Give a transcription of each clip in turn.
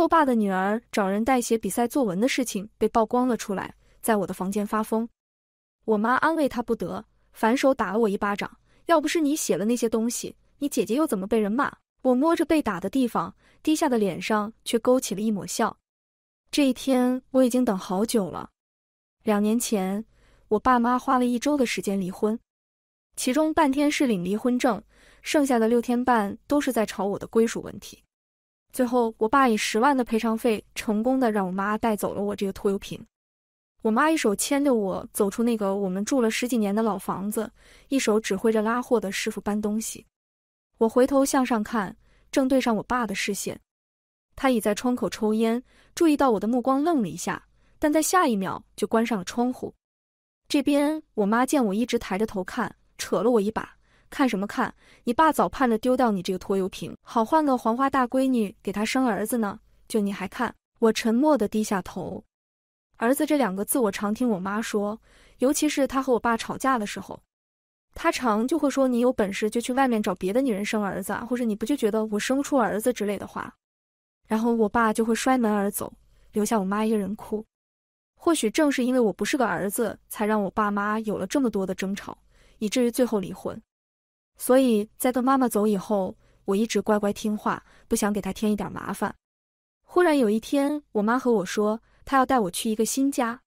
后爸的女儿找人代写比赛作文的事情被曝光了出来，在我的房间发疯。我妈安慰她不得，反手打了我一巴掌。要不是你写了那些东西，你姐姐又怎么被人骂？我摸着被打的地方，低下的脸上却勾起了一抹笑。这一天我已经等好久了。两年前，我爸妈花了一周的时间离婚，其中半天是领离婚证，剩下的六天半都是在吵我的归属问题。最后，我爸以十万的赔偿费，成功的让我妈带走了我这个拖油瓶。我妈一手牵着我走出那个我们住了十几年的老房子，一手指挥着拉货的师傅搬东西。我回头向上看，正对上我爸的视线，他倚在窗口抽烟，注意到我的目光，愣了一下，但在下一秒就关上了窗户。这边，我妈见我一直抬着头看，扯了我一把。看什么看？你爸早盼着丢掉你这个拖油瓶，好换个黄花大闺女给他生儿子呢。就你还看我？沉默的低下头。儿子这两个字，我常听我妈说，尤其是她和我爸吵架的时候，她常就会说：“你有本事就去外面找别的女人生儿子啊，或者你不就觉得我生不出儿子之类的话。”然后我爸就会摔门而走，留下我妈一个人哭。或许正是因为我不是个儿子，才让我爸妈有了这么多的争吵，以至于最后离婚。所以在跟妈妈走以后，我一直乖乖听话，不想给她添一点麻烦。忽然有一天，我妈和我说，她要带我去一个新家，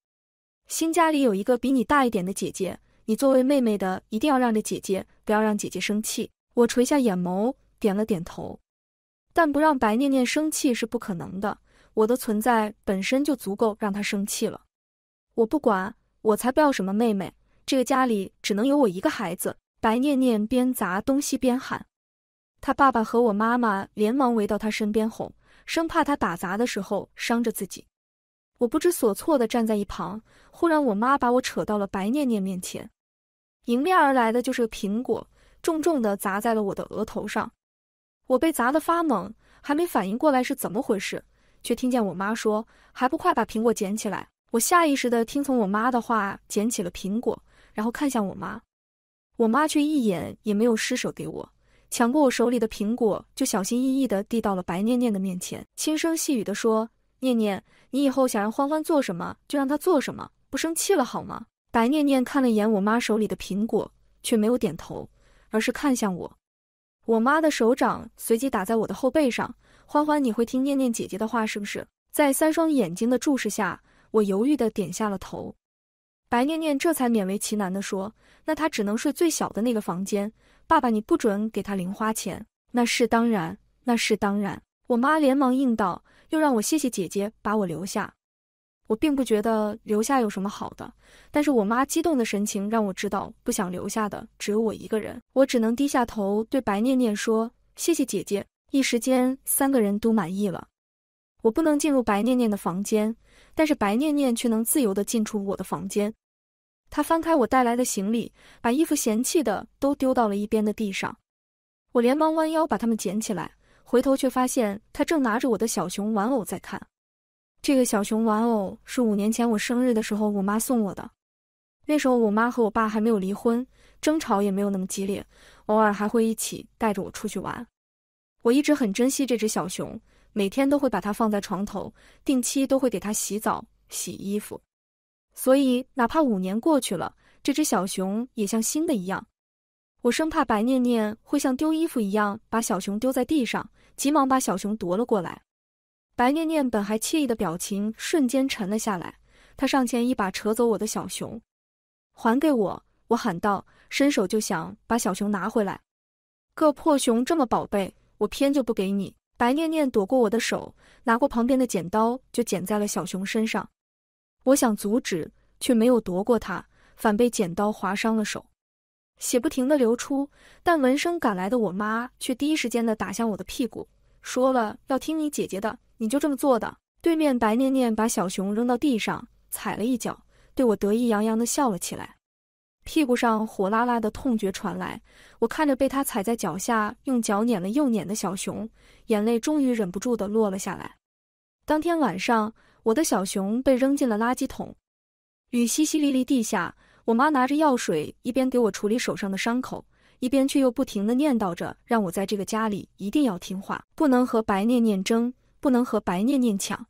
新家里有一个比你大一点的姐姐，你作为妹妹的一定要让着姐姐，不要让姐姐生气。我垂下眼眸，点了点头，但不让白念念生气是不可能的，我的存在本身就足够让她生气了。我不管，我才不要什么妹妹，这个家里只能有我一个孩子。白念念边砸东西边喊，他爸爸和我妈妈连忙围到他身边哄，生怕他打砸的时候伤着自己。我不知所措的站在一旁，忽然我妈把我扯到了白念念面前，迎面而来的就是个苹果，重重的砸在了我的额头上。我被砸得发懵，还没反应过来是怎么回事，却听见我妈说：“还不快把苹果捡起来！”我下意识的听从我妈的话，捡起了苹果，然后看向我妈。我妈却一眼也没有施舍给我，抢过我手里的苹果，就小心翼翼地递到了白念念的面前，轻声细语地说：“念念，你以后想让欢欢做什么，就让他做什么，不生气了好吗？”白念念看了一眼我妈手里的苹果，却没有点头，而是看向我。我妈的手掌随即打在我的后背上：“欢欢，你会听念念姐姐的话是不是？”在三双眼睛的注视下，我犹豫地点下了头。白念念这才勉为其难地说：“那他只能睡最小的那个房间。爸爸，你不准给他零花钱。”那是当然，那是当然。我妈连忙应道，又让我谢谢姐姐把我留下。我并不觉得留下有什么好的，但是我妈激动的神情让我知道不想留下的只有我一个人。我只能低下头对白念念说：“谢谢姐姐。”一时间，三个人都满意了。我不能进入白念念的房间，但是白念念却能自由的进出我的房间。他翻开我带来的行李，把衣服嫌弃的都丢到了一边的地上。我连忙弯腰把它们捡起来，回头却发现他正拿着我的小熊玩偶在看。这个小熊玩偶是五年前我生日的时候我妈送我的。那时候我妈和我爸还没有离婚，争吵也没有那么激烈，偶尔还会一起带着我出去玩。我一直很珍惜这只小熊，每天都会把它放在床头，定期都会给它洗澡、洗衣服。所以，哪怕五年过去了，这只小熊也像新的一样。我生怕白念念会像丢衣服一样把小熊丢在地上，急忙把小熊夺了过来。白念念本还惬意的表情瞬间沉了下来，她上前一把扯走我的小熊，还给我。我喊道，伸手就想把小熊拿回来。个破熊这么宝贝，我偏就不给你。白念念躲过我的手，拿过旁边的剪刀就剪在了小熊身上。我想阻止，却没有夺过他，反被剪刀划伤了手，血不停的流出。但闻声赶来的我妈却第一时间的打向我的屁股，说了要听你姐姐的，你就这么做的。对面白念念把小熊扔到地上，踩了一脚，对我得意洋洋的笑了起来。屁股上火辣辣的痛觉传来，我看着被他踩在脚下，用脚碾了又碾的小熊，眼泪终于忍不住的落了下来。当天晚上。我的小熊被扔进了垃圾桶，雨淅淅沥沥地下。我妈拿着药水，一边给我处理手上的伤口，一边却又不停地念叨着，让我在这个家里一定要听话，不能和白念念争，不能和白念念抢。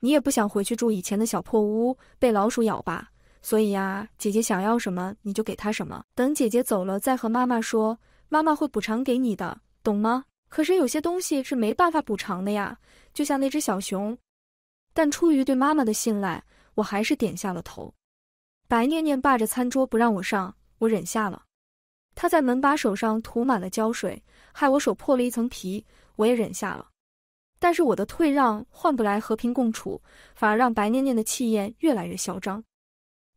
你也不想回去住以前的小破屋，被老鼠咬吧？所以呀，姐姐想要什么你就给她什么。等姐姐走了，再和妈妈说，妈妈会补偿给你的，懂吗？可是有些东西是没办法补偿的呀，就像那只小熊。但出于对妈妈的信赖，我还是点下了头。白念念霸着餐桌不让我上，我忍下了。她在门把手上涂满了胶水，害我手破了一层皮，我也忍下了。但是我的退让换不来和平共处，反而让白念念的气焰越来越嚣张。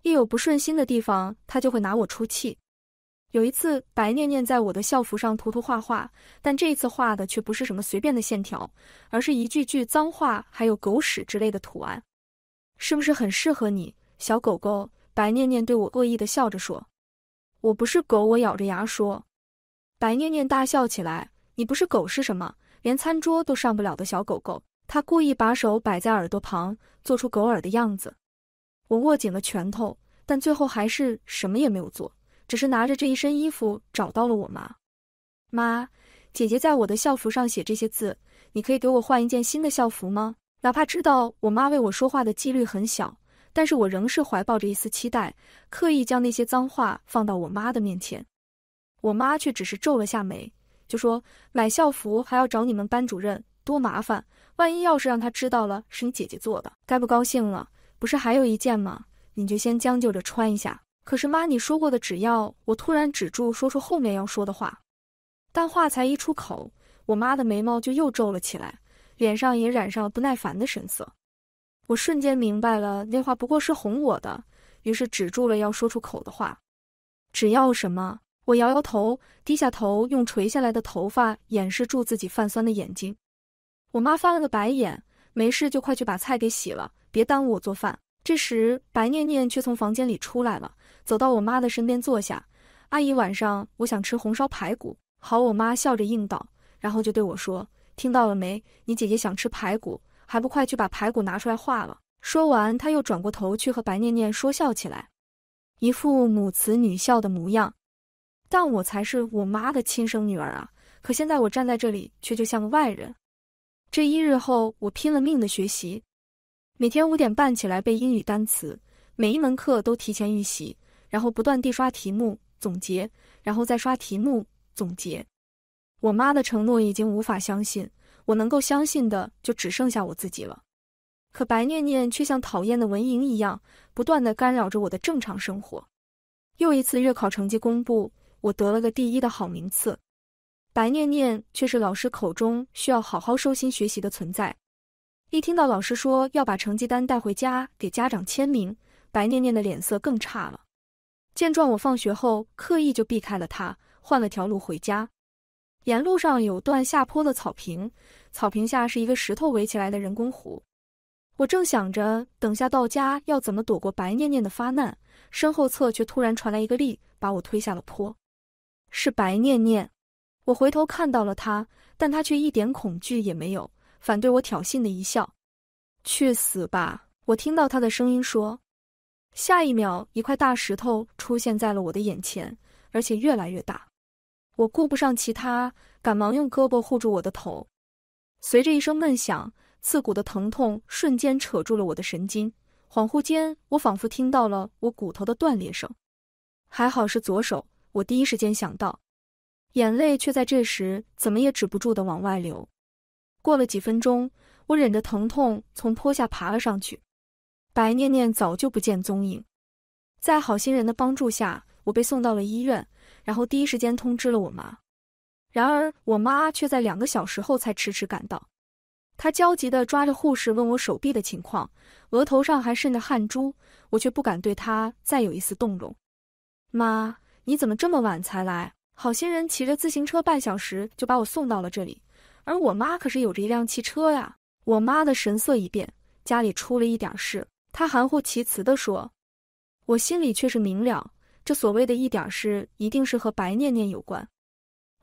一有不顺心的地方，他就会拿我出气。有一次，白念念在我的校服上涂涂画画，但这一次画的却不是什么随便的线条，而是一句句脏话，还有狗屎之类的图案。是不是很适合你，小狗狗？白念念对我恶意的笑着说。我不是狗，我咬着牙说。白念念大笑起来，你不是狗是什么？连餐桌都上不了的小狗狗。他故意把手摆在耳朵旁，做出狗耳的样子。我握紧了拳头，但最后还是什么也没有做。只是拿着这一身衣服找到了我妈。妈，姐姐在我的校服上写这些字，你可以给我换一件新的校服吗？哪怕知道我妈为我说话的几率很小，但是我仍是怀抱着一丝期待，刻意将那些脏话放到我妈的面前。我妈却只是皱了下眉，就说：“买校服还要找你们班主任，多麻烦。万一要是让他知道了是你姐姐做的，该不高兴了。不是还有一件吗？你就先将就着穿一下。”可是妈，你说过的，只要我突然止住，说出后面要说的话，但话才一出口，我妈的眉毛就又皱了起来，脸上也染上了不耐烦的神色。我瞬间明白了，那话不过是哄我的，于是止住了要说出口的话。只要什么？我摇摇头，低下头，用垂下来的头发掩饰住自己泛酸的眼睛。我妈翻了个白眼，没事就快去把菜给洗了，别耽误我做饭。这时，白念念却从房间里出来了。走到我妈的身边坐下，阿姨，晚上我想吃红烧排骨。好，我妈笑着应道，然后就对我说：“听到了没？你姐姐想吃排骨，还不快去把排骨拿出来化了。”说完，她又转过头去和白念念说笑起来，一副母慈女孝的模样。但我才是我妈的亲生女儿啊！可现在我站在这里，却就像个外人。这一日后，我拼了命的学习，每天五点半起来背英语单词，每一门课都提前预习。然后不断地刷题目总结，然后再刷题目总结。我妈的承诺已经无法相信，我能够相信的就只剩下我自己了。可白念念却像讨厌的蚊蝇一样，不断的干扰着我的正常生活。又一次月考成绩公布，我得了个第一的好名次，白念念却是老师口中需要好好收心学习的存在。一听到老师说要把成绩单带回家给家长签名，白念念的脸色更差了。见状，我放学后刻意就避开了他，换了条路回家。沿路上有段下坡的草坪，草坪下是一个石头围起来的人工湖。我正想着等下到家要怎么躲过白念念的发难，身后侧却突然传来一个力，把我推下了坡。是白念念。我回头看到了他，但他却一点恐惧也没有，反对我挑衅的一笑：“去死吧！”我听到他的声音说。下一秒，一块大石头出现在了我的眼前，而且越来越大。我顾不上其他，赶忙用胳膊护住我的头。随着一声闷响，刺骨的疼痛瞬间扯住了我的神经。恍惚间，我仿佛听到了我骨头的断裂声。还好是左手，我第一时间想到，眼泪却在这时怎么也止不住的往外流。过了几分钟，我忍着疼痛从坡下爬了上去。白念念早就不见踪影，在好心人的帮助下，我被送到了医院，然后第一时间通知了我妈。然而，我妈却在两个小时后才迟迟赶到。她焦急地抓着护士问我手臂的情况，额头上还渗着汗珠，我却不敢对她再有一丝动容。妈，你怎么这么晚才来？好心人骑着自行车半小时就把我送到了这里，而我妈可是有着一辆汽车呀。我妈的神色一变，家里出了一点事。他含糊其辞的说，我心里却是明了，这所谓的一点事，一定是和白念念有关。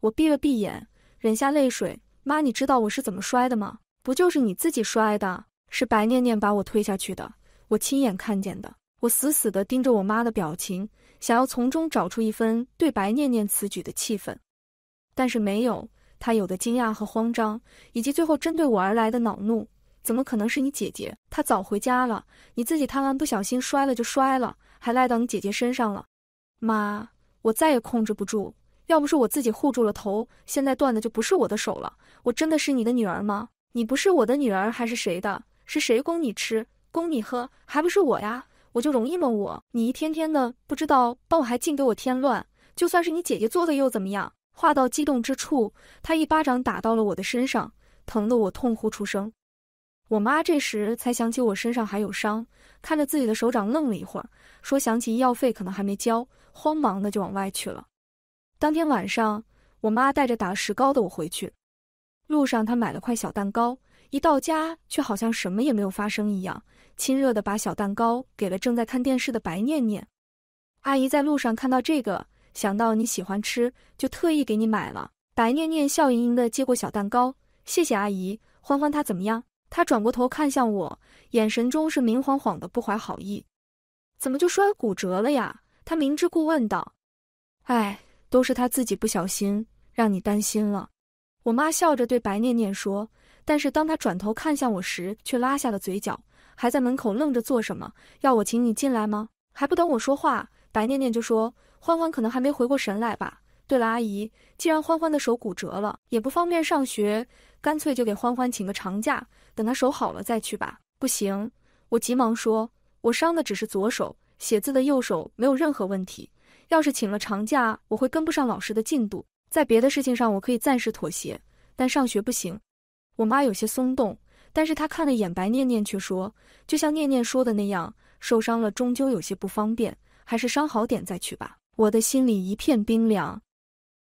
我闭了闭眼，忍下泪水。妈，你知道我是怎么摔的吗？不就是你自己摔的？是白念念把我推下去的，我亲眼看见的。我死死的盯着我妈的表情，想要从中找出一分对白念念此举的气愤，但是没有。她有的惊讶和慌张，以及最后针对我而来的恼怒。怎么可能是你姐姐？她早回家了。你自己贪玩不小心摔了就摔了，还赖到你姐姐身上了。妈，我再也控制不住。要不是我自己护住了头，现在断的就不是我的手了。我真的是你的女儿吗？你不是我的女儿还是谁的？是谁供你吃供你喝？还不是我呀？我就容易吗我？你一天天的不知道帮我还净给我添乱。就算是你姐姐做的又怎么样？话到激动之处，她一巴掌打到了我的身上，疼得我痛呼出声。我妈这时才想起我身上还有伤，看着自己的手掌愣了一会儿，说：“想起医药费可能还没交。”慌忙的就往外去了。当天晚上，我妈带着打石膏的我回去，路上她买了块小蛋糕。一到家，却好像什么也没有发生一样，亲热的把小蛋糕给了正在看电视的白念念阿姨。在路上看到这个，想到你喜欢吃，就特意给你买了。白念念笑盈盈的接过小蛋糕，谢谢阿姨。欢欢他怎么样？他转过头看向我，眼神中是明晃晃的不怀好意。怎么就摔骨折了呀？他明知故问道。哎，都是他自己不小心，让你担心了。我妈笑着对白念念说。但是当她转头看向我时，却拉下了嘴角。还在门口愣着做什么？要我请你进来吗？还不等我说话，白念念就说：欢欢可能还没回过神来吧。对了，阿姨，既然欢欢的手骨折了，也不方便上学。干脆就给欢欢请个长假，等他手好了再去吧。不行，我急忙说，我伤的只是左手，写字的右手没有任何问题。要是请了长假，我会跟不上老师的进度。在别的事情上，我可以暂时妥协，但上学不行。我妈有些松动，但是她看了眼白念念，却说，就像念念说的那样，受伤了终究有些不方便，还是伤好点再去吧。我的心里一片冰凉。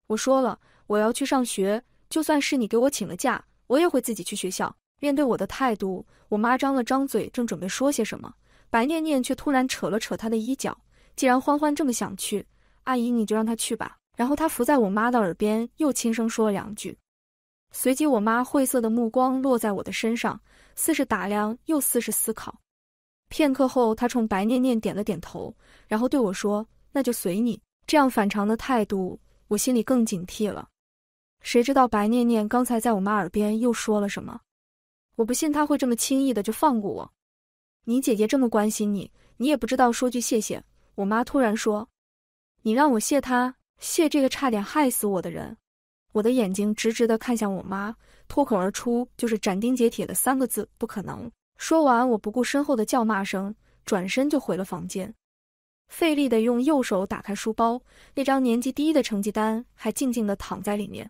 我说了，我要去上学。就算是你给我请了假，我也会自己去学校。面对我的态度，我妈张了张嘴，正准备说些什么，白念念却突然扯了扯她的衣角。既然欢欢这么想去，阿姨你就让他去吧。然后她伏在我妈的耳边，又轻声说了两句。随即，我妈晦涩的目光落在我的身上，似是打量，又似是思考。片刻后，她冲白念念点了点头，然后对我说：“那就随你。”这样反常的态度，我心里更警惕了。谁知道白念念刚才在我妈耳边又说了什么？我不信她会这么轻易的就放过我。你姐姐这么关心你，你也不知道说句谢谢。我妈突然说：“你让我谢她，谢这个差点害死我的人。”我的眼睛直直的看向我妈，脱口而出就是斩钉截铁的三个字：“不可能！”说完，我不顾身后的叫骂声，转身就回了房间。费力的用右手打开书包，那张年级第一的成绩单还静静的躺在里面。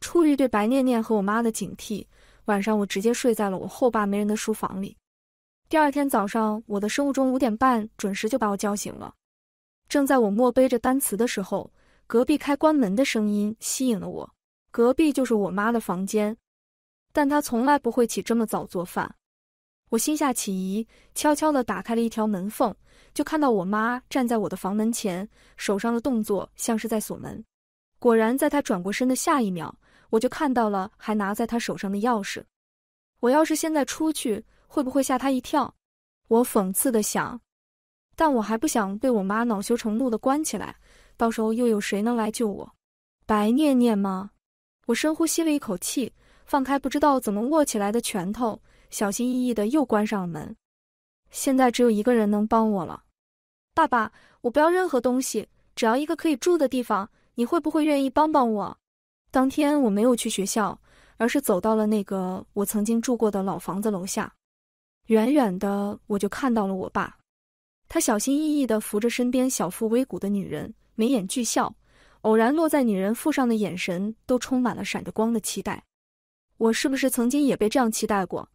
出于对白念念和我妈的警惕，晚上我直接睡在了我后爸没人的书房里。第二天早上，我的生物钟五点半准时就把我叫醒了。正在我默背着单词的时候，隔壁开关门的声音吸引了我。隔壁就是我妈的房间，但她从来不会起这么早做饭。我心下起疑，悄悄地打开了一条门缝，就看到我妈站在我的房门前，手上的动作像是在锁门。果然，在她转过身的下一秒。我就看到了还拿在他手上的钥匙，我要是现在出去，会不会吓他一跳？我讽刺的想，但我还不想被我妈恼羞成怒的关起来，到时候又有谁能来救我？白念念吗？我深呼吸了一口气，放开不知道怎么握起来的拳头，小心翼翼的又关上了门。现在只有一个人能帮我了，爸爸，我不要任何东西，只要一个可以住的地方，你会不会愿意帮帮我？当天我没有去学校，而是走到了那个我曾经住过的老房子楼下。远远的我就看到了我爸，他小心翼翼地扶着身边小腹微鼓的女人，眉眼俱笑，偶然落在女人腹上的眼神都充满了闪着光的期待。我是不是曾经也被这样期待过？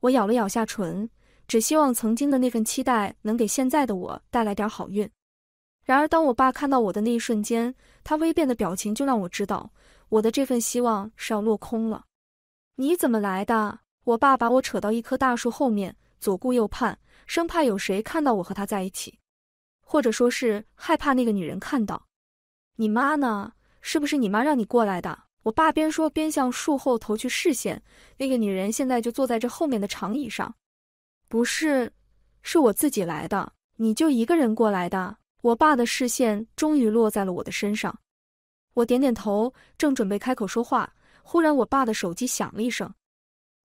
我咬了咬下唇，只希望曾经的那份期待能给现在的我带来点好运。然而，当我爸看到我的那一瞬间，他微变的表情就让我知道。我的这份希望是要落空了。你怎么来的？我爸把我扯到一棵大树后面，左顾右盼，生怕有谁看到我和他在一起，或者说是害怕那个女人看到。你妈呢？是不是你妈让你过来的？我爸边说边向树后投去视线。那个女人现在就坐在这后面的长椅上。不是，是我自己来的。你就一个人过来的？我爸的视线终于落在了我的身上。我点点头，正准备开口说话，忽然我爸的手机响了一声，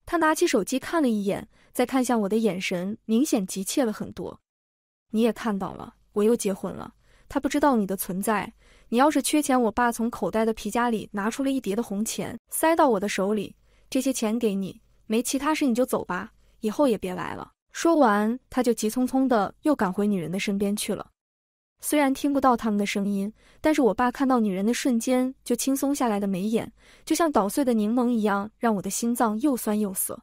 他拿起手机看了一眼，再看向我的眼神明显急切了很多。你也看到了，我又结婚了。他不知道你的存在，你要是缺钱，我爸从口袋的皮夹里拿出了一叠的红钱，塞到我的手里。这些钱给你，没其他事你就走吧，以后也别来了。说完，他就急匆匆的又赶回女人的身边去了。虽然听不到他们的声音，但是我爸看到女人的瞬间就轻松下来的眉眼，就像捣碎的柠檬一样，让我的心脏又酸又涩。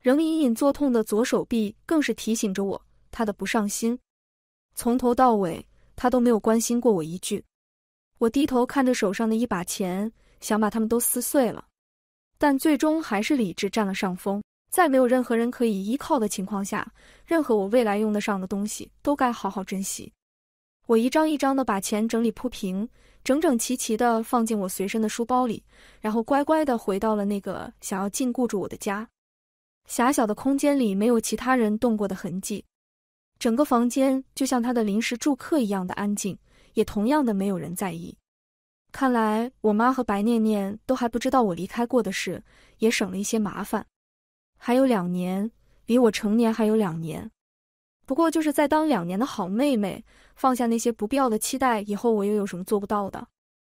仍隐隐作痛的左手臂，更是提醒着我他的不上心。从头到尾，他都没有关心过我一句。我低头看着手上的一把钱，想把他们都撕碎了，但最终还是理智占了上风。在没有任何人可以依靠的情况下，任何我未来用得上的东西，都该好好珍惜。我一张一张的把钱整理铺平，整整齐齐的放进我随身的书包里，然后乖乖的回到了那个想要禁锢住我的家。狭小的空间里没有其他人动过的痕迹，整个房间就像他的临时住客一样的安静，也同样的没有人在意。看来我妈和白念念都还不知道我离开过的事，也省了一些麻烦。还有两年，离我成年还有两年，不过就是在当两年的好妹妹。放下那些不必要的期待，以后我又有什么做不到的？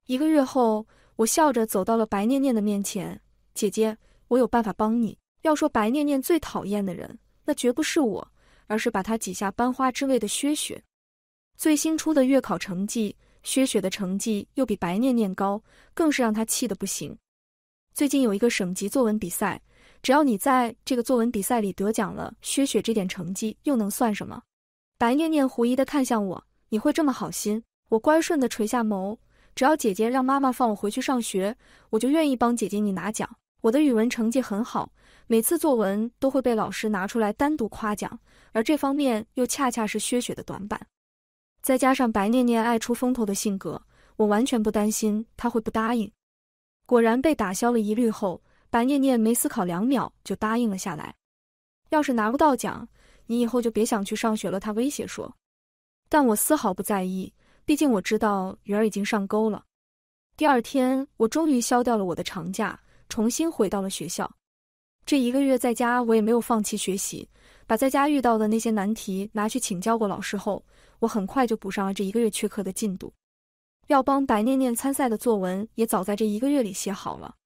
一个月后，我笑着走到了白念念的面前，姐姐，我有办法帮你。要说白念念最讨厌的人，那绝不是我，而是把她挤下班花之位的薛雪。最新出的月考成绩，薛雪的成绩又比白念念高，更是让她气得不行。最近有一个省级作文比赛，只要你在这个作文比赛里得奖了，薛雪这点成绩又能算什么？白念念狐疑的看向我。你会这么好心？我乖顺的垂下眸，只要姐姐让妈妈放我回去上学，我就愿意帮姐姐你拿奖。我的语文成绩很好，每次作文都会被老师拿出来单独夸奖，而这方面又恰恰是薛雪的短板。再加上白念念爱出风头的性格，我完全不担心她会不答应。果然被打消了疑虑后，白念念没思考两秒就答应了下来。要是拿不到奖，你以后就别想去上学了。她威胁说。但我丝毫不在意，毕竟我知道鱼儿已经上钩了。第二天，我终于消掉了我的长假，重新回到了学校。这一个月在家，我也没有放弃学习，把在家遇到的那些难题拿去请教过老师后，我很快就补上了这一个月缺课的进度。要帮白念念参赛的作文也早在这一个月里写好了，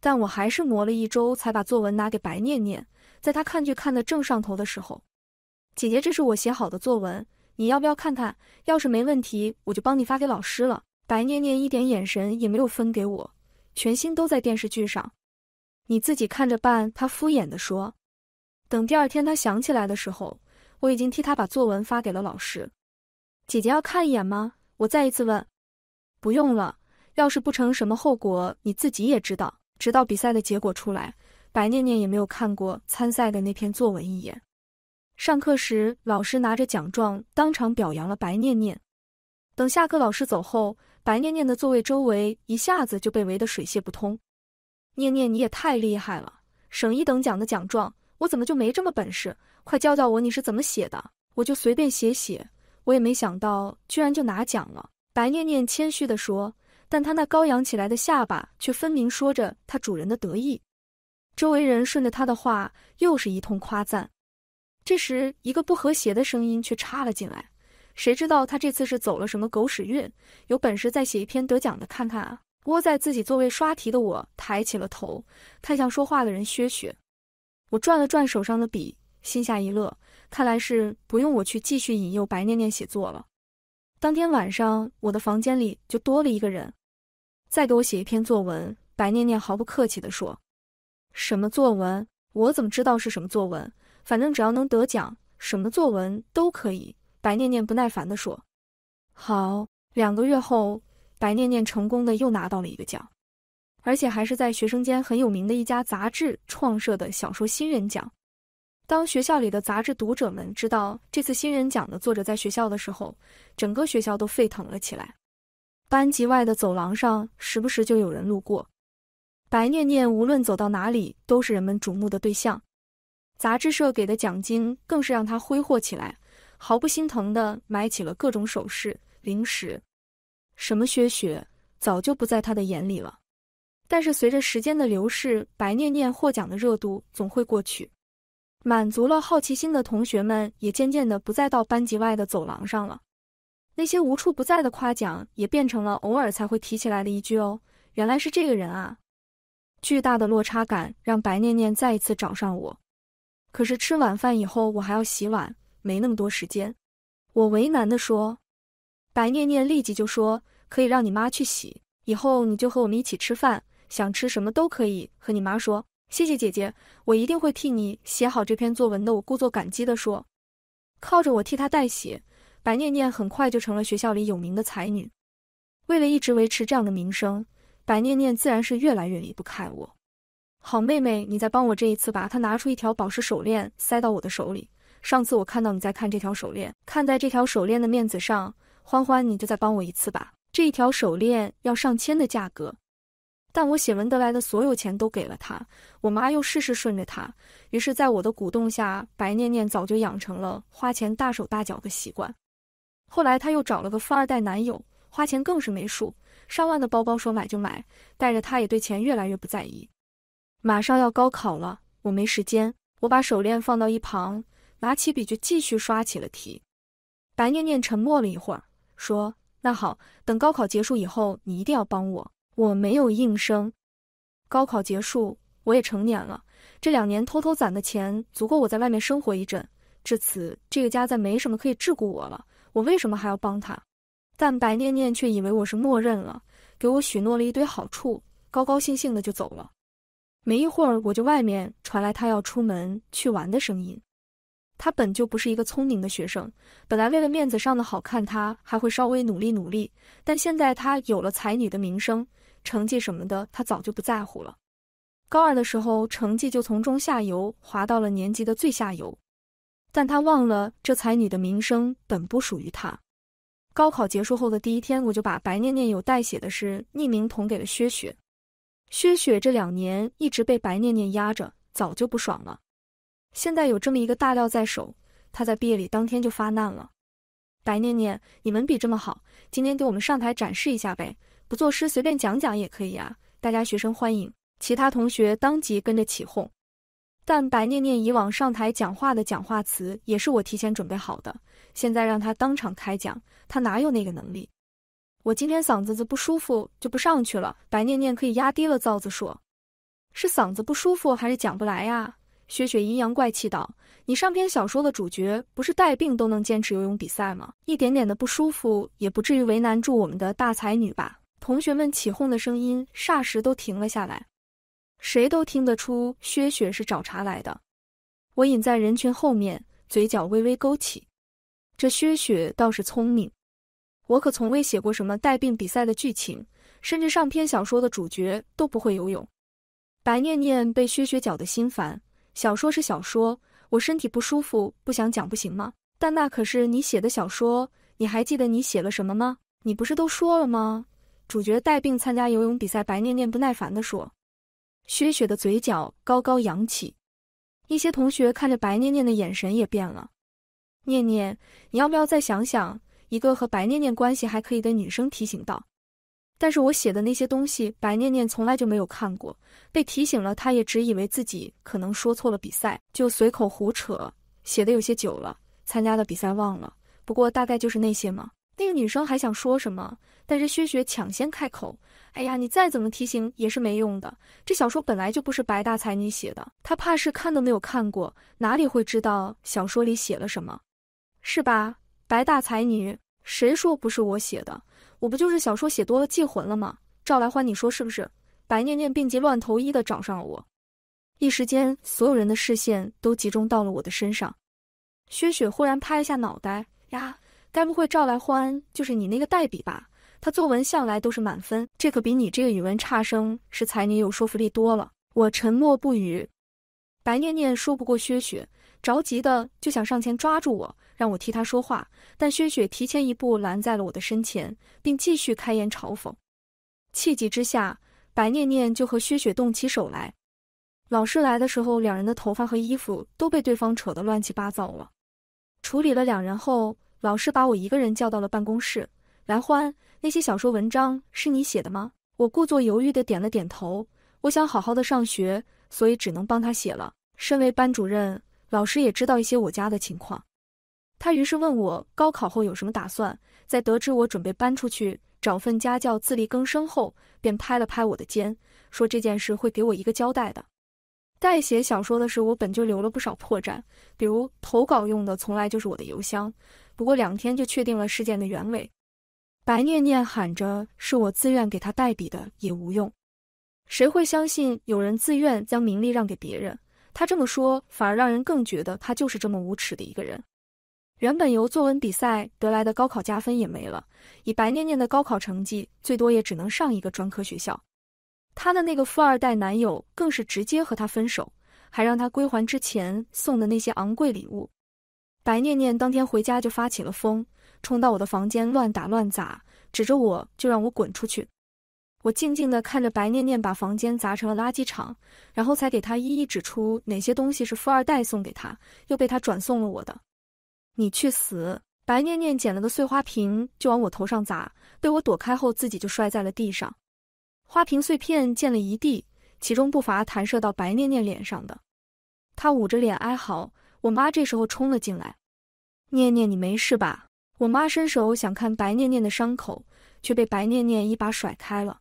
但我还是磨了一周才把作文拿给白念念，在她看剧看得正上头的时候，姐姐，这是我写好的作文。你要不要看看？要是没问题，我就帮你发给老师了。白念念一点眼神也没有分给我，全心都在电视剧上。你自己看着办。他敷衍地说。等第二天他想起来的时候，我已经替他把作文发给了老师。姐姐要看一眼吗？我再一次问。不用了，要是不成，什么后果你自己也知道。直到比赛的结果出来，白念念也没有看过参赛的那篇作文一眼。上课时，老师拿着奖状当场表扬了白念念。等下课，老师走后，白念念的座位周围一下子就被围得水泄不通。念念，你也太厉害了，省一等奖的奖状，我怎么就没这么本事？快教教我，你是怎么写的？我就随便写写，我也没想到，居然就拿奖了。白念念谦虚地说，但她那高扬起来的下巴却分明说着她主人的得意。周围人顺着她的话，又是一通夸赞。这时，一个不和谐的声音却插了进来。谁知道他这次是走了什么狗屎运？有本事再写一篇得奖的看看啊！窝在自己座位刷题的我抬起了头，看向说话的人薛雪。我转了转手上的笔，心下一乐，看来是不用我去继续引诱白念念写作了。当天晚上，我的房间里就多了一个人。再给我写一篇作文，白念念毫不客气地说：“什么作文？我怎么知道是什么作文？”反正只要能得奖，什么作文都可以。白念念不耐烦地说：“好，两个月后，白念念成功的又拿到了一个奖，而且还是在学生间很有名的一家杂志创设的小说新人奖。当学校里的杂志读者们知道这次新人奖的作者在学校的时候，整个学校都沸腾了起来。班级外的走廊上，时不时就有人路过。白念念无论走到哪里，都是人们瞩目的对象。”杂志社给的奖金更是让他挥霍起来，毫不心疼的买起了各种首饰、零食。什么薛雪，早就不在他的眼里了。但是随着时间的流逝，白念念获奖的热度总会过去，满足了好奇心的同学们也渐渐的不再到班级外的走廊上了。那些无处不在的夸奖也变成了偶尔才会提起来的一句哦，原来是这个人啊！巨大的落差感让白念念再一次找上我。可是吃晚饭以后，我还要洗碗，没那么多时间。我为难的说，白念念立即就说，可以让你妈去洗，以后你就和我们一起吃饭，想吃什么都可以和你妈说。谢谢姐姐，我一定会替你写好这篇作文的。我故作感激的说，靠着我替她代写，白念念很快就成了学校里有名的才女。为了一直维持这样的名声，白念念自然是越来越离不开我。好妹妹，你再帮我这一次吧。他拿出一条宝石手链，塞到我的手里。上次我看到你在看这条手链，看在这条手链的面子上，欢欢，你就再帮我一次吧。这一条手链要上千的价格，但我写文得来的所有钱都给了他。我妈又事事顺着他，于是，在我的鼓动下，白念念早就养成了花钱大手大脚的习惯。后来，她又找了个富二代男友，花钱更是没数，上万的包包说买就买，带着他也对钱越来越不在意。马上要高考了，我没时间。我把手链放到一旁，拿起笔就继续刷起了题。白念念沉默了一会儿，说：“那好，等高考结束以后，你一定要帮我。”我没有应声。高考结束，我也成年了，这两年偷偷攒的钱足够我在外面生活一阵。至此，这个家再没什么可以桎梏我了。我为什么还要帮他？但白念念却以为我是默认了，给我许诺了一堆好处，高高兴兴的就走了。没一会儿，我就外面传来他要出门去玩的声音。他本就不是一个聪明的学生，本来为了面子上的好看，他还会稍微努力努力。但现在他有了才女的名声，成绩什么的他早就不在乎了。高二的时候，成绩就从中下游滑到了年级的最下游。但他忘了，这才女的名声本不属于他。高考结束后的第一天，我就把白念念有代写的事匿名捅给了薛雪。薛雪这两年一直被白念念压着，早就不爽了。现在有这么一个大料在手，她在毕业礼当天就发难了。白念念，你文笔这么好，今天给我们上台展示一下呗？不作诗，随便讲讲也可以啊，大家学生欢迎。其他同学当即跟着起哄。但白念念以往上台讲话的讲话词也是我提前准备好的，现在让她当场开讲，她哪有那个能力？我今天嗓子子不舒服，就不上去了。白念念可以压低了噪子说：“是嗓子不舒服，还是讲不来呀？”薛雪阴阳怪气道：“你上篇小说的主角不是带病都能坚持游泳比赛吗？一点点的不舒服也不至于为难住我们的大才女吧？”同学们起哄的声音霎时都停了下来，谁都听得出薛雪是找茬来的。我隐在人群后面，嘴角微微勾起，这薛雪倒是聪明。我可从未写过什么带病比赛的剧情，甚至上篇小说的主角都不会游泳。白念念被削削脚的心烦，小说是小说，我身体不舒服，不想讲，不行吗？但那可是你写的小说，你还记得你写了什么吗？你不是都说了吗？主角带病参加游泳比赛。白念念不耐烦地说。薛雪的嘴角高高扬起，一些同学看着白念念的眼神也变了。念念，你要不要再想想？一个和白念念关系还可以的女生提醒道：“但是我写的那些东西，白念念从来就没有看过。被提醒了，她也只以为自己可能说错了比赛，就随口胡扯。写的有些久了，参加的比赛忘了，不过大概就是那些嘛。”那个女生还想说什么，但是薛雪抢先开口：“哎呀，你再怎么提醒也是没用的。这小说本来就不是白大才女写的，她怕是看都没有看过，哪里会知道小说里写了什么？是吧，白大才女？”谁说不是我写的？我不就是小说写多了记混了吗？赵来欢，你说是不是？白念念病急乱投医的找上了我，一时间所有人的视线都集中到了我的身上。薛雪忽然拍了一下脑袋，呀，该不会赵来欢就是你那个代笔吧？他作文向来都是满分，这可比你这个语文差生是才女有说服力多了。我沉默不语。白念念说不过薛雪，着急的就想上前抓住我。让我替他说话，但薛雪提前一步拦在了我的身前，并继续开言嘲讽。气急之下，白念念就和薛雪动起手来。老师来的时候，两人的头发和衣服都被对方扯得乱七八糟了。处理了两人后，老师把我一个人叫到了办公室。兰欢，那些小说文章是你写的吗？我故作犹豫的点了点头。我想好好的上学，所以只能帮他写了。身为班主任，老师也知道一些我家的情况。他于是问我高考后有什么打算，在得知我准备搬出去找份家教自力更生后，便拍了拍我的肩，说这件事会给我一个交代的。代写小说的事，我本就留了不少破绽，比如投稿用的从来就是我的邮箱。不过两天就确定了事件的原委。白念念喊着是我自愿给他代笔的，也无用。谁会相信有人自愿将名利让给别人？他这么说，反而让人更觉得他就是这么无耻的一个人。原本由作文比赛得来的高考加分也没了，以白念念的高考成绩，最多也只能上一个专科学校。她的那个富二代男友更是直接和她分手，还让她归还之前送的那些昂贵礼物。白念念当天回家就发起了疯，冲到我的房间乱打乱砸，指着我就让我滚出去。我静静地看着白念念把房间砸成了垃圾场，然后才给她一一指出哪些东西是富二代送给她，又被她转送了我的。你去死！白念念捡了个碎花瓶就往我头上砸，被我躲开后自己就摔在了地上，花瓶碎片溅了一地，其中不乏弹射到白念念脸上的。她捂着脸哀嚎。我妈这时候冲了进来：“念念，你没事吧？”我妈伸手想看白念念的伤口，却被白念念一把甩开了。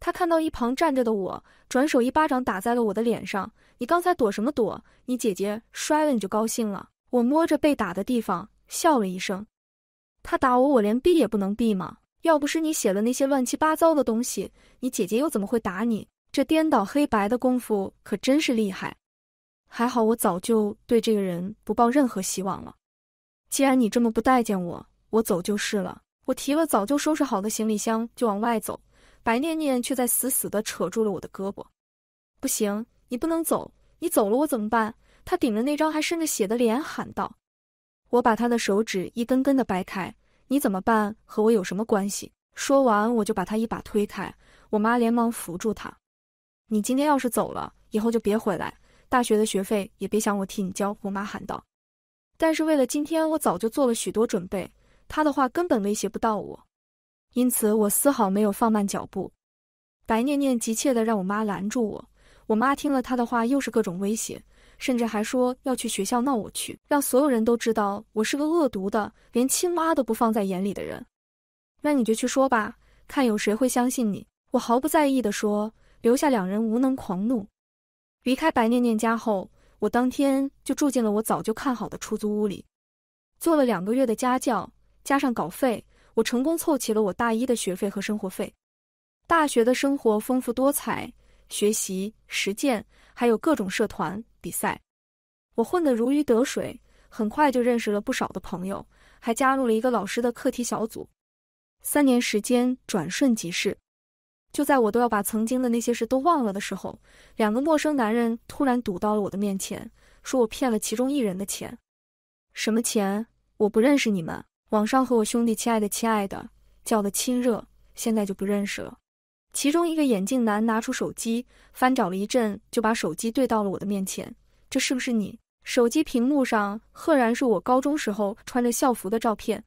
她看到一旁站着的我，转手一巴掌打在了我的脸上：“你刚才躲什么躲？你姐姐摔了你就高兴了？”我摸着被打的地方，笑了一声。他打我，我连避也不能避吗？要不是你写了那些乱七八糟的东西，你姐姐又怎么会打你？这颠倒黑白的功夫可真是厉害。还好我早就对这个人不抱任何希望了。既然你这么不待见我，我走就是了。我提了早就收拾好的行李箱就往外走，白念念却在死死地扯住了我的胳膊。不行，你不能走，你走了我怎么办？他顶着那张还渗着血的脸喊道：“我把他的手指一根根的掰开，你怎么办？和我有什么关系？”说完，我就把他一把推开。我妈连忙扶住他：“你今天要是走了，以后就别回来，大学的学费也别想我替你交。”我妈喊道。但是为了今天，我早就做了许多准备。他的话根本威胁不到我，因此我丝毫没有放慢脚步。白念念急切的让我妈拦住我，我妈听了他的话，又是各种威胁。甚至还说要去学校闹我去，让所有人都知道我是个恶毒的，连亲妈都不放在眼里的人。那你就去说吧，看有谁会相信你。我毫不在意地说，留下两人无能狂怒。离开白念念家后，我当天就住进了我早就看好的出租屋里，做了两个月的家教，加上稿费，我成功凑齐了我大一的学费和生活费。大学的生活丰富多彩，学习实践。还有各种社团比赛，我混得如鱼得水，很快就认识了不少的朋友，还加入了一个老师的课题小组。三年时间转瞬即逝，就在我都要把曾经的那些事都忘了的时候，两个陌生男人突然堵到了我的面前，说我骗了其中一人的钱。什么钱？我不认识你们，网上和我兄弟亲爱的亲爱的叫得亲热，现在就不认识了。其中一个眼镜男拿出手机，翻找了一阵，就把手机对到了我的面前。这是不是你？手机屏幕上赫然是我高中时候穿着校服的照片。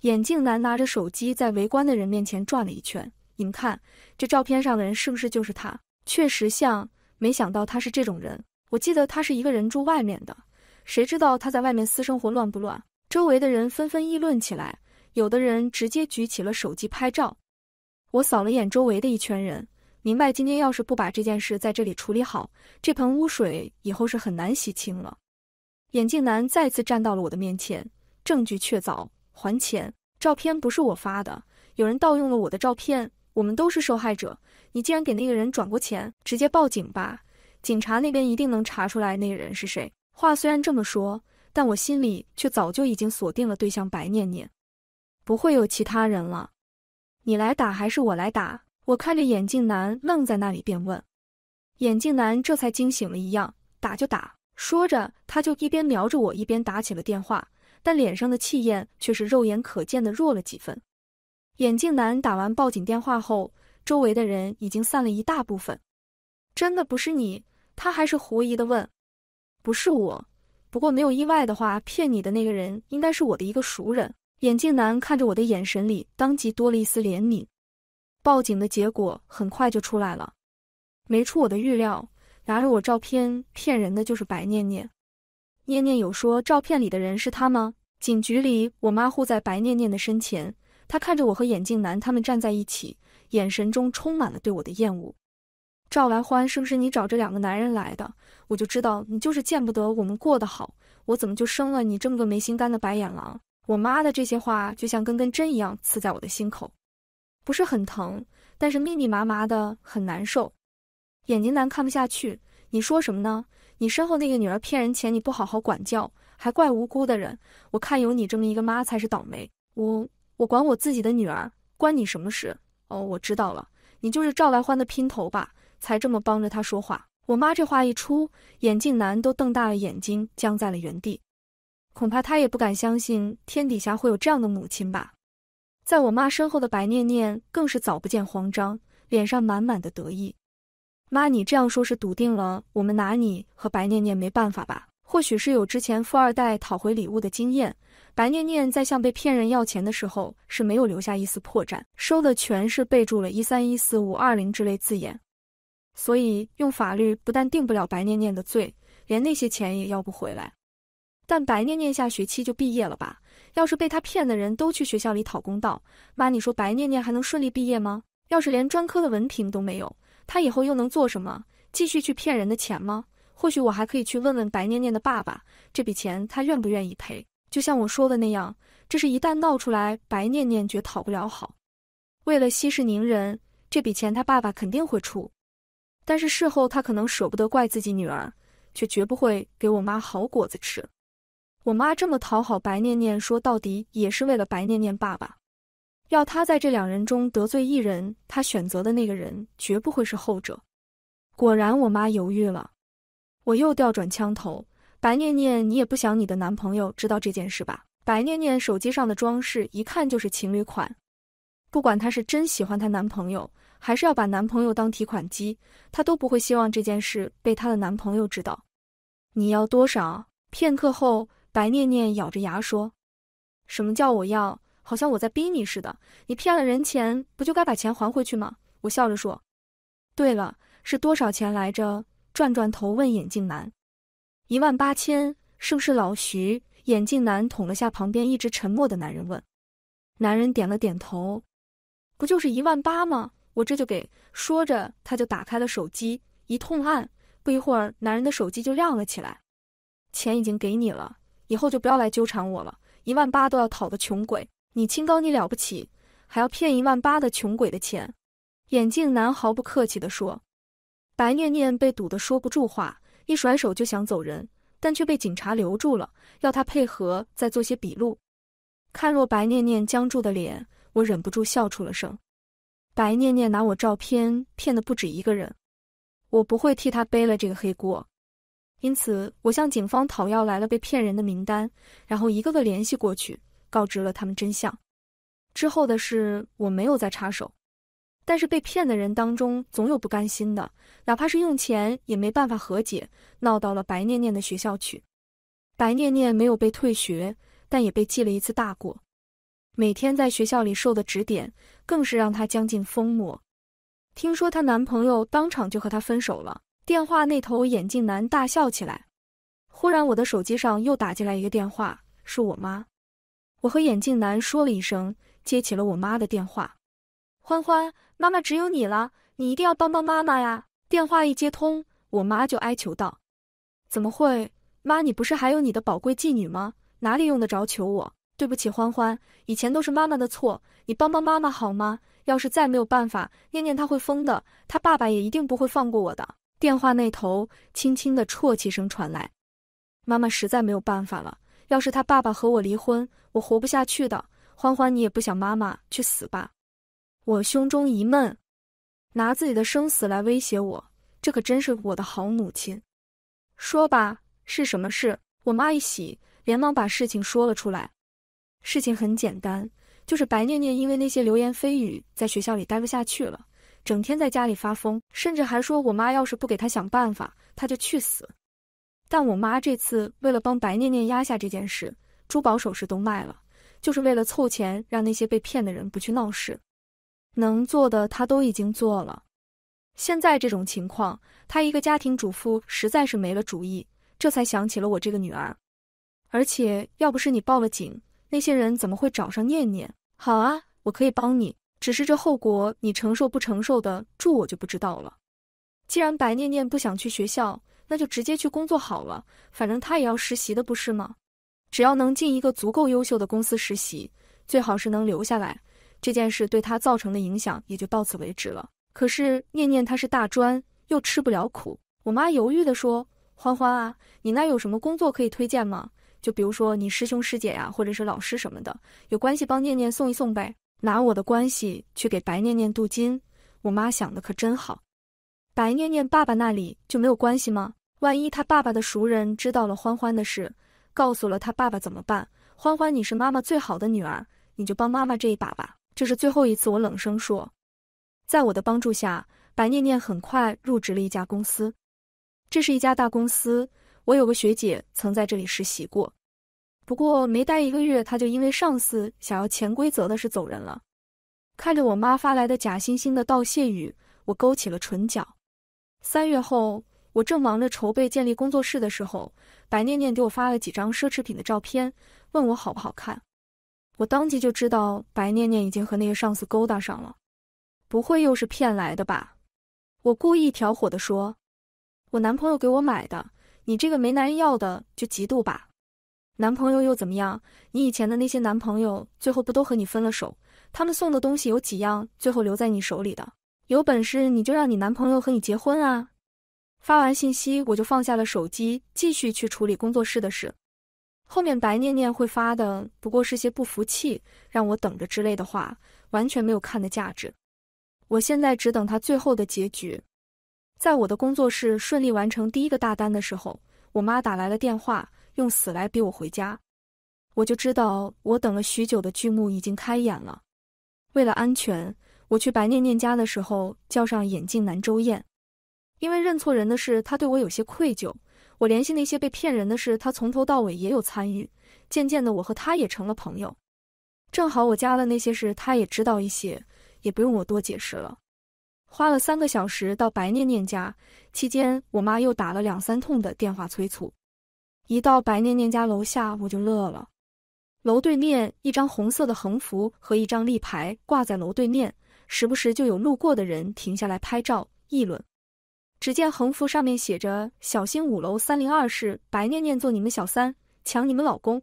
眼镜男拿着手机在围观的人面前转了一圈，你们看，这照片上的人是不是就是他？确实像。没想到他是这种人。我记得他是一个人住外面的，谁知道他在外面私生活乱不乱？周围的人纷纷议论起来，有的人直接举起了手机拍照。我扫了眼周围的一圈人，明白今天要是不把这件事在这里处理好，这盆污水以后是很难洗清了。眼镜男再次站到了我的面前，证据确凿，还钱！照片不是我发的，有人盗用了我的照片，我们都是受害者。你既然给那个人转过钱，直接报警吧，警察那边一定能查出来那个人是谁。话虽然这么说，但我心里却早就已经锁定了对象白念念，不会有其他人了。你来打还是我来打？我看着眼镜男愣在那里，便问。眼镜男这才惊醒了一样，打就打。说着，他就一边瞄着我，一边打起了电话，但脸上的气焰却是肉眼可见的弱了几分。眼镜男打完报警电话后，周围的人已经散了一大部分。真的不是你？他还是狐疑的问。不是我，不过没有意外的话，骗你的那个人应该是我的一个熟人。眼镜男看着我的眼神里，当即多了一丝怜悯。报警的结果很快就出来了，没出我的预料，拿着我照片骗人的就是白念念。念念有说照片里的人是他吗？警局里，我妈护在白念念的身前，她看着我和眼镜男他们站在一起，眼神中充满了对我的厌恶。赵来欢，是不是你找这两个男人来的？我就知道你就是见不得我们过得好，我怎么就生了你这么个没心肝的白眼狼？我妈的这些话就像根根针一样刺在我的心口，不是很疼，但是密密麻麻的很难受。眼镜男看不下去，你说什么呢？你身后那个女儿骗人钱，你不好好管教，还怪无辜的人？我看有你这么一个妈才是倒霉。我我管我自己的女儿，关你什么事？哦，我知道了，你就是赵来欢的姘头吧？才这么帮着他说话。我妈这话一出，眼镜男都瞪大了眼睛，僵在了原地。恐怕他也不敢相信天底下会有这样的母亲吧。在我妈身后的白念念更是早不见慌张，脸上满满的得意。妈，你这样说是笃定了我们拿你和白念念没办法吧？或许是有之前富二代讨回礼物的经验，白念念在向被骗人要钱的时候是没有留下一丝破绽，收的全是备注了一三一四五二零之类字眼，所以用法律不但定不了白念念的罪，连那些钱也要不回来。但白念念下学期就毕业了吧？要是被他骗的人都去学校里讨公道，妈，你说白念念还能顺利毕业吗？要是连专科的文凭都没有，他以后又能做什么？继续去骗人的钱吗？或许我还可以去问问白念念的爸爸，这笔钱他愿不愿意赔？就像我说的那样，这是一旦闹出来，白念念绝讨不了好。为了息事宁人，这笔钱他爸爸肯定会出，但是事后他可能舍不得怪自己女儿，却绝不会给我妈好果子吃。我妈这么讨好白念念，说到底也是为了白念念爸爸。要她在这两人中得罪一人，她选择的那个人绝不会是后者。果然，我妈犹豫了。我又调转枪头：“白念念，你也不想你的男朋友知道这件事吧？”白念念手机上的装饰一看就是情侣款。不管她是真喜欢她男朋友，还是要把男朋友当提款机，她都不会希望这件事被她的男朋友知道。你要多少？片刻后。白念念咬着牙说：“什么叫我要？好像我在逼你似的。你骗了人钱，不就该把钱还回去吗？”我笑着说：“对了，是多少钱来着？”转转头问眼镜男：“一万八千，是不是？”老徐眼镜男捅了下旁边一直沉默的男人，问：“男人点了点头，不就是一万八吗？我这就给。”说着，他就打开了手机，一通按，不一会儿，男人的手机就亮了起来，钱已经给你了。以后就不要来纠缠我了，一万八都要讨的穷鬼，你清高你了不起，还要骗一万八的穷鬼的钱？眼镜男毫不客气地说。白念念被堵得说不住话，一甩手就想走人，但却被警察留住了，要他配合再做些笔录。看若白念念僵住的脸，我忍不住笑出了声。白念念拿我照片骗的不止一个人，我不会替他背了这个黑锅。因此，我向警方讨要来了被骗人的名单，然后一个个联系过去，告知了他们真相。之后的事我没有再插手，但是被骗的人当中总有不甘心的，哪怕是用钱也没办法和解，闹到了白念念的学校去。白念念没有被退学，但也被记了一次大过，每天在学校里受的指点更是让她将近疯魔。听说她男朋友当场就和她分手了。电话那头，眼镜男大笑起来。忽然，我的手机上又打进来一个电话，是我妈。我和眼镜男说了一声，接起了我妈的电话。欢欢，妈妈只有你了，你一定要帮帮妈妈呀！电话一接通，我妈就哀求道：“怎么会？妈，你不是还有你的宝贵妓女吗？哪里用得着求我？对不起，欢欢，以前都是妈妈的错，你帮帮妈妈好吗？要是再没有办法，念念她会疯的，她爸爸也一定不会放过我的。”电话那头轻轻的啜泣声传来，妈妈实在没有办法了。要是他爸爸和我离婚，我活不下去的。欢欢，你也不想妈妈去死吧？我胸中一闷，拿自己的生死来威胁我，这可真是我的好母亲。说吧，是什么事？我妈一喜，连忙把事情说了出来。事情很简单，就是白念念因为那些流言蜚语，在学校里待不下去了。整天在家里发疯，甚至还说我妈要是不给他想办法，他就去死。但我妈这次为了帮白念念压下这件事，珠宝首饰都卖了，就是为了凑钱让那些被骗的人不去闹事。能做的她都已经做了。现在这种情况，她一个家庭主妇实在是没了主意，这才想起了我这个女儿。而且要不是你报了警，那些人怎么会找上念念？好啊，我可以帮你。只是这后果你承受不承受得住，我就不知道了。既然白念念不想去学校，那就直接去工作好了。反正她也要实习的，不是吗？只要能进一个足够优秀的公司实习，最好是能留下来。这件事对她造成的影响也就到此为止了。可是念念她是大专，又吃不了苦。我妈犹豫地说：“欢欢啊，你那有什么工作可以推荐吗？就比如说你师兄师姐呀，或者是老师什么的，有关系帮念念送一送呗。”拿我的关系去给白念念镀金，我妈想的可真好。白念念爸爸那里就没有关系吗？万一他爸爸的熟人知道了欢欢的事，告诉了他爸爸怎么办？欢欢，你是妈妈最好的女儿，你就帮妈妈这一把吧。这是最后一次，我冷声说。在我的帮助下，白念念很快入职了一家公司。这是一家大公司，我有个学姐曾在这里实习过。不过没待一个月，他就因为上司想要潜规则的事走人了。看着我妈发来的假惺惺的道谢语，我勾起了唇角。三月后，我正忙着筹备建立工作室的时候，白念念给我发了几张奢侈品的照片，问我好不好看。我当即就知道白念念已经和那个上司勾搭上了，不会又是骗来的吧？我故意挑火的说：“我男朋友给我买的，你这个没男人要的就嫉妒吧。”男朋友又怎么样？你以前的那些男朋友最后不都和你分了手？他们送的东西有几样最后留在你手里的？有本事你就让你男朋友和你结婚啊！发完信息我就放下了手机，继续去处理工作室的事。后面白念念会发的不过是些不服气，让我等着之类的话，完全没有看的价值。我现在只等他最后的结局。在我的工作室顺利完成第一个大单的时候，我妈打来了电话。用死来逼我回家，我就知道我等了许久的剧目已经开演了。为了安全，我去白念念家的时候叫上眼镜男周燕，因为认错人的事，他对我有些愧疚。我联系那些被骗人的事，他从头到尾也有参与。渐渐的，我和他也成了朋友。正好我家的那些事，他也知道一些，也不用我多解释了。花了三个小时到白念念家，期间我妈又打了两三通的电话催促。一到白念念家楼下，我就乐了。楼对面一张红色的横幅和一张立牌挂在楼对面，时不时就有路过的人停下来拍照议论。只见横幅上面写着“小心五楼三零二室白念念做你们小三，抢你们老公”。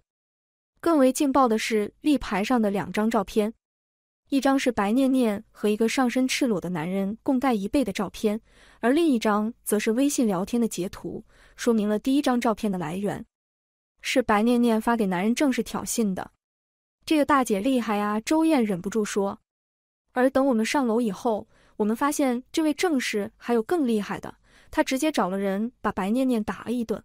更为劲爆的是立牌上的两张照片。一张是白念念和一个上身赤裸的男人共盖一被的照片，而另一张则是微信聊天的截图，说明了第一张照片的来源是白念念发给男人正式挑衅的。这个大姐厉害呀，周燕忍不住说。而等我们上楼以后，我们发现这位正室还有更厉害的，她直接找了人把白念念打了一顿。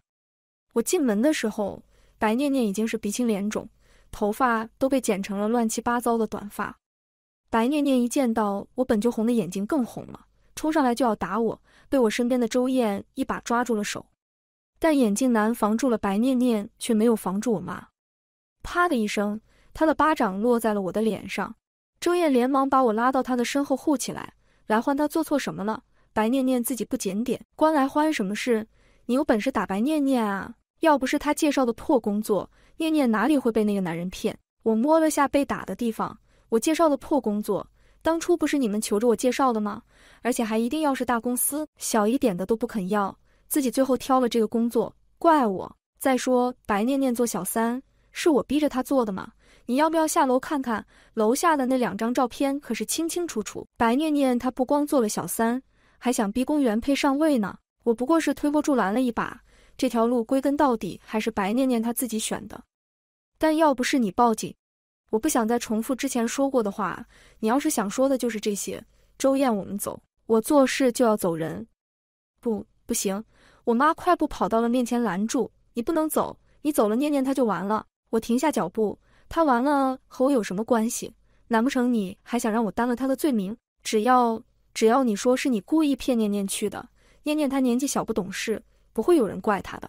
我进门的时候，白念念已经是鼻青脸肿，头发都被剪成了乱七八糟的短发。白念念一见到我本就红的眼睛更红了，冲上来就要打我，被我身边的周燕一把抓住了手。但眼镜男防住了白念念，却没有防住我妈。啪的一声，他的巴掌落在了我的脸上。周燕连忙把我拉到他的身后护起来。来换他做错什么了？白念念自己不检点，关来欢什么事？你有本事打白念念啊！要不是他介绍的破工作，念念哪里会被那个男人骗？我摸了下被打的地方。我介绍的破工作，当初不是你们求着我介绍的吗？而且还一定要是大公司，小一点的都不肯要，自己最后挑了这个工作，怪我。再说白念念做小三是我逼着她做的吗？你要不要下楼看看？楼下的那两张照片可是清清楚楚。白念念她不光做了小三，还想逼宫原配上位呢。我不过是推波助澜了一把，这条路归根到底还是白念念她自己选的。但要不是你报警。我不想再重复之前说过的话。你要是想说的，就是这些。周燕，我们走。我做事就要走人。不，不行！我妈快步跑到了面前，拦住你，不能走。你走了，念念她就完了。我停下脚步。她完了和我有什么关系？难不成你还想让我担了她的罪名？只要只要你说是你故意骗念念去的，念念她年纪小，不懂事，不会有人怪她的。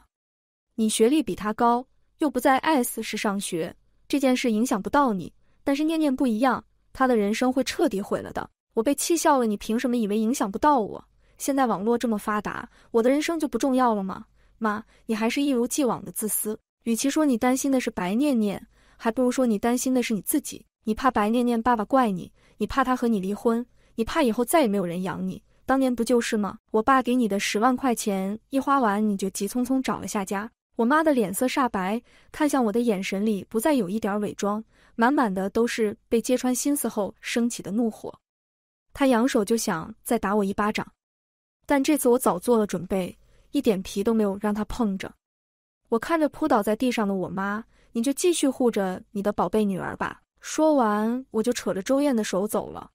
你学历比她高，又不在 S 市上学。这件事影响不到你，但是念念不一样，他的人生会彻底毁了的。我被气笑了，你凭什么以为影响不到我？现在网络这么发达，我的人生就不重要了吗？妈，你还是一如既往的自私。与其说你担心的是白念念，还不如说你担心的是你自己。你怕白念念爸爸怪你，你怕他和你离婚，你怕以后再也没有人养你。当年不就是吗？我爸给你的十万块钱一花完，你就急匆匆找了下家。我妈的脸色煞白，看向我的眼神里不再有一点伪装，满满的都是被揭穿心思后升起的怒火。她扬手就想再打我一巴掌，但这次我早做了准备，一点皮都没有让她碰着。我看着扑倒在地上的我妈，你就继续护着你的宝贝女儿吧。说完，我就扯着周燕的手走了。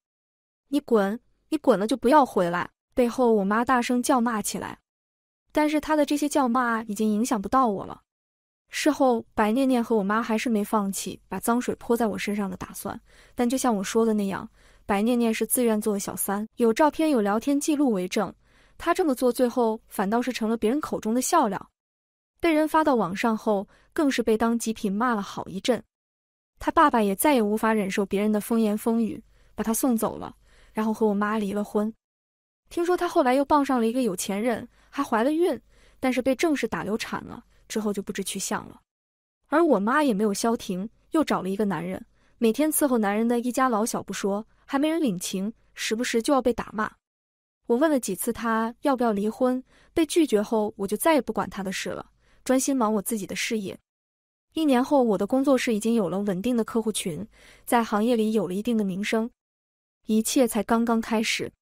你滚，你滚了就不要回来！背后，我妈大声叫骂起来。但是他的这些叫骂已经影响不到我了。事后，白念念和我妈还是没放弃把脏水泼在我身上的打算。但就像我说的那样，白念念是自愿做的小三，有照片、有聊天记录为证。她这么做，最后反倒是成了别人口中的笑料，被人发到网上后，更是被当极品骂了好一阵。他爸爸也再也无法忍受别人的风言风语，把他送走了，然后和我妈离了婚。听说他后来又傍上了一个有钱人。还怀了孕，但是被正式打流产了，之后就不知去向了。而我妈也没有消停，又找了一个男人，每天伺候男人的一家老小不说，还没人领情，时不时就要被打骂。我问了几次他要不要离婚，被拒绝后，我就再也不管他的事了，专心忙我自己的事业。一年后，我的工作室已经有了稳定的客户群，在行业里有了一定的名声，一切才刚刚开始。